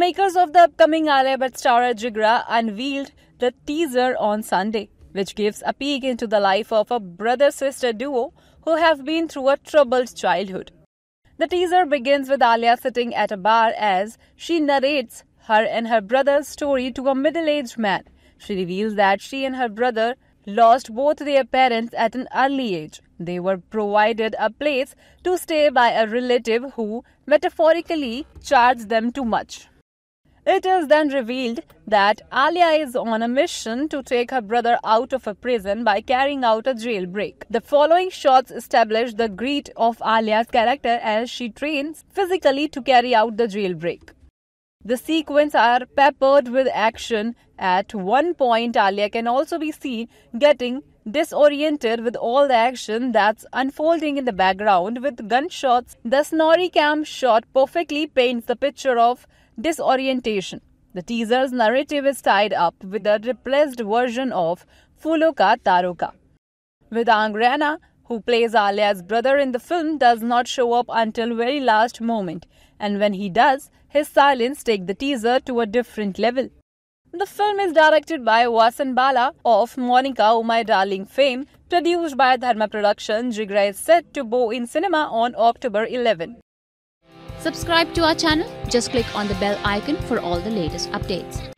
makers of the upcoming Aleb at Stara Jigra unveiled the teaser on Sunday, which gives a peek into the life of a brother sister duo who have been through a troubled childhood. The teaser begins with Alia sitting at a bar as she narrates her and her brother's story to a middle aged man. She reveals that she and her brother lost both their parents at an early age. They were provided a place to stay by a relative who metaphorically charged them too much. It is then revealed that Alia is on a mission to take her brother out of a prison by carrying out a jailbreak. The following shots establish the grit of Alia's character as she trains physically to carry out the jailbreak. The sequence are peppered with action. At one point, Alia can also be seen getting disoriented with all the action that's unfolding in the background with gunshots. The Snorri Cam shot perfectly paints the picture of disorientation. The teaser's narrative is tied up with a repressed version of Fuloka Taruka. With Angrana, who plays Alia's brother in the film, does not show up until very last moment, and when he does, his silence take the teaser to a different level. The film is directed by Wasan Bala of Monica O oh My Darling fame, produced by Dharma Production. Jigra is set to bow in cinema on October 11. Subscribe to our channel. Just click on the bell icon for all the latest updates.